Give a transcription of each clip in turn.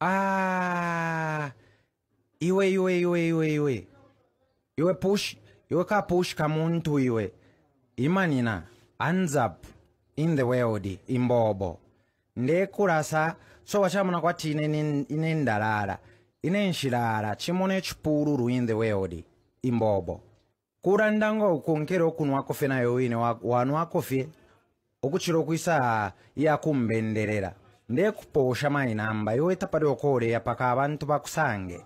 a ah, iwe iwe iwe iwe iwe iwe pushi iwe ka pushi ka muntu iwe imanina anzap in the world imbobo ndekurasa so wachamuna kwati ine ndalala ine nshirala chimone chipururu in the world imbobo kura ndango ukonkere ukunwa kofe nayo wine wanwa kofe ukuchiro kuisa iyakumbenderera ndekupoosha mainamba yoeta pali okoleya paka abantu bakusange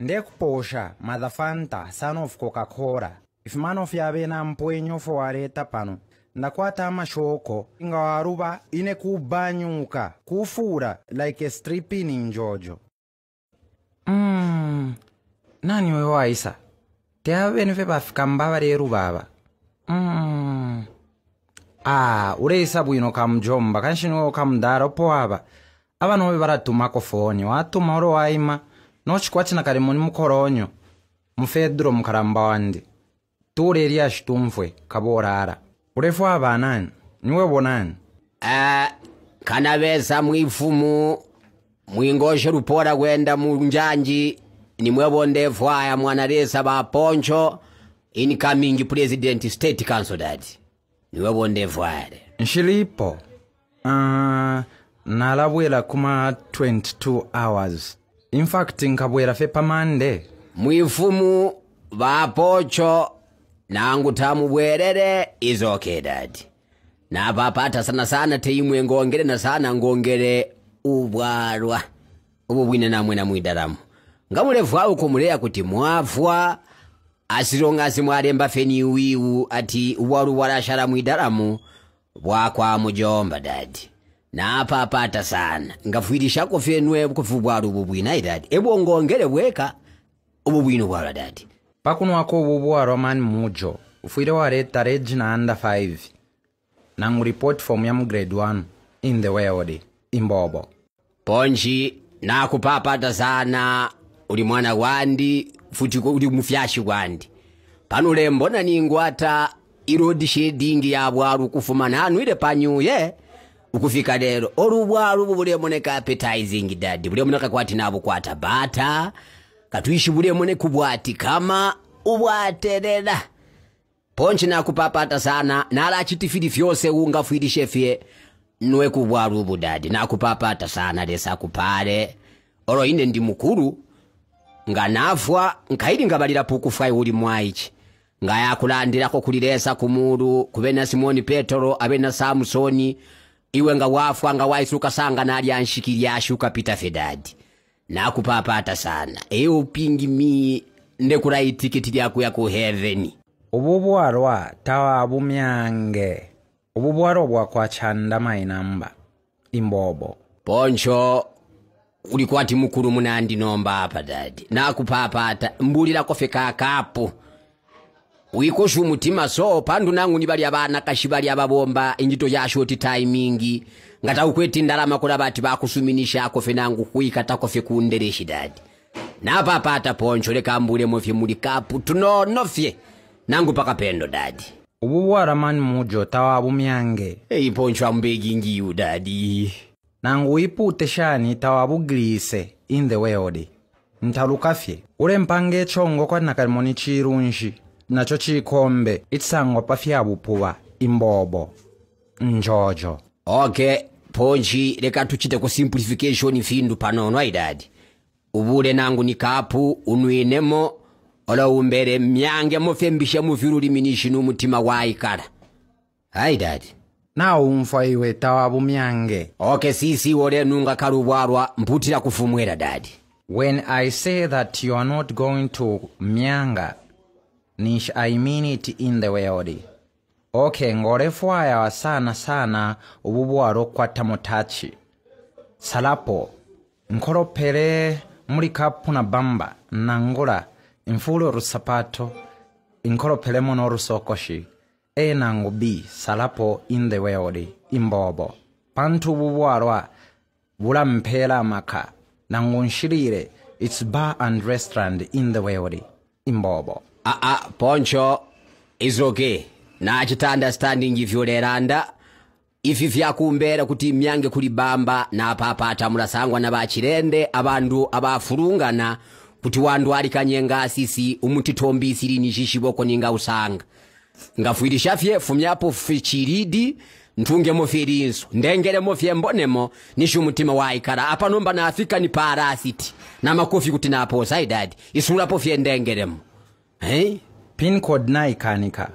ndekupoosha madhafanta sana of coca-cola ifumana ofu yaavena mpwenyo ofu waaleeta pano ndakwata amashoko nga waruba ine kubanyuka kufura like estripini njojo mm, nani oyo waisa teavene ve bafika mbaavareeru baba mm ah ule isabuino ka mjomba kanshiniwa ukamdala opo ava ava nove baratumako foni watuma ule waima nochikwachina kali muni mukolonyo mufedro mukalamba wandi tuuleli ashitumfwe kaboolala ulefu abanani niwe bonani ah kana besa mwifumu mwingoshe lupola kwenda munjanji nimwe bondefwaya mwanalesa baponcho incoming president state council dadi iwabondevwale nxilipo uh, ah, nalabwera kuma 22 hours infact nkabwera fe pamande mwifumu vapocho nangu tamubwerere is okay dadi napapata sana sana teimwe ngongere na sana ngongere ubwalwa ubu bwine namwe namwidalamu ngamulevwawo kumuleya kuti mwabva asi longa simwalemba feni iwiwu ati walu walashala mwidalamu bwakwa mujomba dadi napapata sana ngafwitishako fenwe kufu bwalu bubwina idadi ebwongongele bweka ububwino bwalwa dadi pakunwako ububu wa roman mujo ufwile wareta regina under 5 nangu report fomu ya mugrade 1 in the world imbobo ponji nakupapata sana uli mwana wandi futhi kuti mufyashi kwandi pano lembona ningu ata irodi shading yabwalu kufumana anu ile panyuye ukufika lero olubwalu bubulemoneka appetizing dadi bulemoneka kwati nabo kwata bata bule bulemoneka kubwati kama ubwatelela ponchi na kupapata sana na nala chitifili fyose ungafwilishe shefie nwe kubwaru kubwalu na kupapata sana desa kupale oro ine ndi mukulu nganavwa nkhayilingabalirapo kufayi uli mwayichi ngayakulandirako kulilesa kumulu kubena simoni petero abena samusoni iwe nga wafwa nga wayisuka sangana ali anshikili ashuka ukapita fedadi nakupapata sana e upingi mi ndekula itikiti lyakuya ku heveni ubu bwalwa tawa bumyange ubu bwalwa bwakwachanda mainamba imbobo poncho ulikwati mukulu munandinomba apa dadi nakupapata mbulilakofeka kakapu wikosha umutima so pandu nangu ni bali abana kashi bali ababomba injito ya short timing ngata ukweti ndalama kula bati bakusuminisha akofe nangu kuika takofe kundereshi dadi napapata poncho leka mbule mofye muli kapu tunonofye nangu pendo dadi ubu waramani mujo tawabu bumyange eyi poncho ambegingiyu dadi nangu wipute xani tawavugilise in the world nthalukafye ule mpange etshongo kwanakamoni chilunji nacho chikhombe itsangwa pafyavuphuva imbobo njojo okay ponji leka tuchite ku simplification findu panono aidadi uvule nangu nikapu unwinemo olowumbele mmyange mofembisha muviru limini mutima mutima waikala aidadi na umfa iwe wa bumyange oke sisi wole nunga kalubwalwa mputira kufumwera dadi when i say that you are not going to myanga nish i mean it in the world oke wa sana sana ububwalo kwata mutachi salapo nkolophele muli na bamba nangula mfuule orusapato inkolophelemo n'orusokoshi A nangu salapo in the world imbobo pantu bubwarwa bulampeera amaka nangu nshirire its bar and restaurant in the world imbobo a ah, a ah, poncho is okay chita understanding leranda uh, ifi vyakumbera kuti myange kuli bamba napapata sangwa na bachirende abandu abafulungana kuti wandu ali kanyeng'asisi sirini shishiboko ninga usanga fye fumyapo fichiridi ntungemo filizo ndengeremo mbonemo nisho umutima waikala apano mba naafika ni parasiti na makofi kuti naposa idadi isulapo fyendengeremo hey? pin code naikanika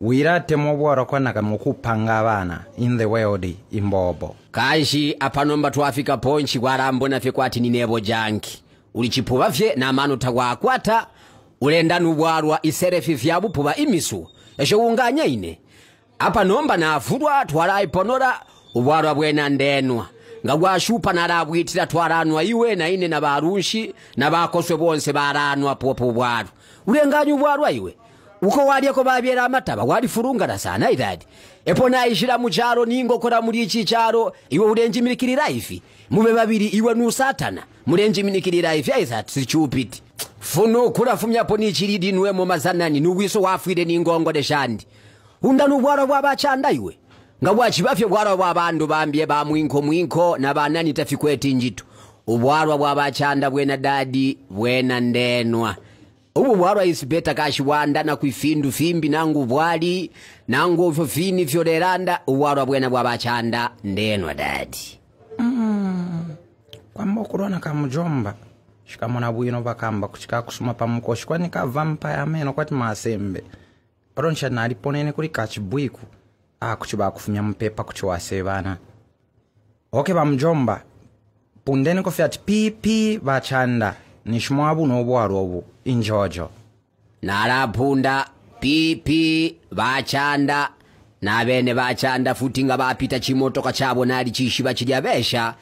wira temobworokwanaka mukupanga abana in the world imbobo kashi apano mba twafika ponchi kwalambonafe kwati ninebo janki uli chiphuva fye na manu takwaakwata ulenda ubwalwa iserefi vyabuphupha imisu esho ine apa nomba naavulwa twaraiponora ubwalwa bwena ndenwa nga bwashupa nalabwitila twalanwa iwe ine na barunshi na bakoswe bonse baranwa popo ubwarwa ulenganya ubwarwa iwe uko walyeko babyera amataba walifurungana sana idadi epo naishira mucharo ningokora muri ichi charo iwe ulenjimikirira ifi mube babiri iwe nusatana satana mulenjimikirira ifi aizati sichupiti funu khulafumyapo ni chilidi nuwe mumazanani nuwiso wafwire ni de shandi unda ubwala bwa bachanda iwe nga bwachibafye bwalwa bwa bandu bambye ba mwinko mwinko na banani tafikweti njitu ubwalwa bwa bachanda bwena dadi bwena ndenwa ubu bwalwa isipeta wanda na kwifindu fimbi nangu bwali nangu vyo fini vyo leranda ubwalwa bwena bwa bachanda ndenwa dadi mm. Mm-hmm. kwamba ukulona kamujomba xikamona bwino vakahamba kuchikakusuma pamukoshi kwanikabva mpaya meno kwati masembe ronxa nali ponene kuli kachibwiku, akuciba ah, kufunya mupepa kuciwase vana oke vamujomba pundeni kofyati pipi vachanda niximoabu noobwaruobu injojo nalaphunda pipi vachanda nabene vene vachanda futi nga bapita chimotoka chabo nali chishiba vachidya vesha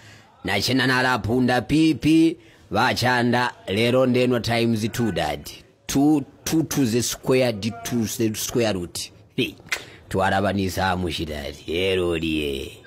na nalaphunda pipi vachanda lero ndenwa times t dadi t t zesquare d t zesquare rot twaravanisa mushidadi yeroriye yeah.